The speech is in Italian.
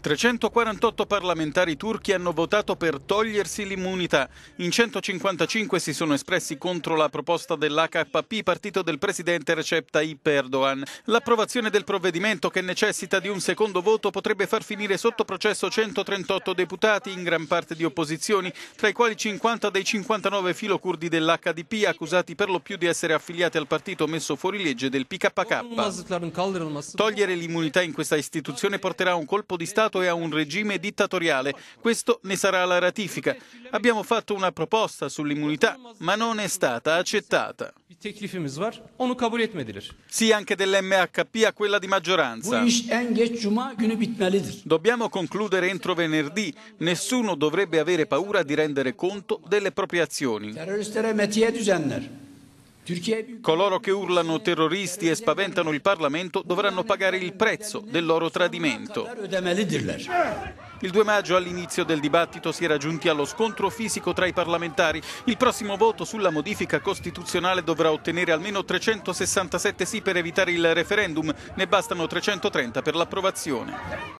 348 parlamentari turchi hanno votato per togliersi l'immunità. In 155 si sono espressi contro la proposta dell'AKP, partito del presidente Recep Tayyip Erdogan. L'approvazione del provvedimento, che necessita di un secondo voto, potrebbe far finire sotto processo 138 deputati, in gran parte di opposizioni, tra i quali 50 dei 59 filocurdi dell'HDP, accusati per lo più di essere affiliati al partito messo fuori legge del PKK. Togliere l'immunità in questa istituzione porterà a un colpo di Stato Stato e a un regime dittatoriale. Questo ne sarà la ratifica. Abbiamo fatto una proposta sull'immunità, ma non è stata accettata. Sì, anche dell'MHP a quella di maggioranza. Dobbiamo concludere entro venerdì. Nessuno dovrebbe avere paura di rendere conto delle proprie azioni. Coloro che urlano terroristi e spaventano il Parlamento dovranno pagare il prezzo del loro tradimento. Il 2 maggio all'inizio del dibattito si era giunti allo scontro fisico tra i parlamentari. Il prossimo voto sulla modifica costituzionale dovrà ottenere almeno 367 sì per evitare il referendum, ne bastano 330 per l'approvazione.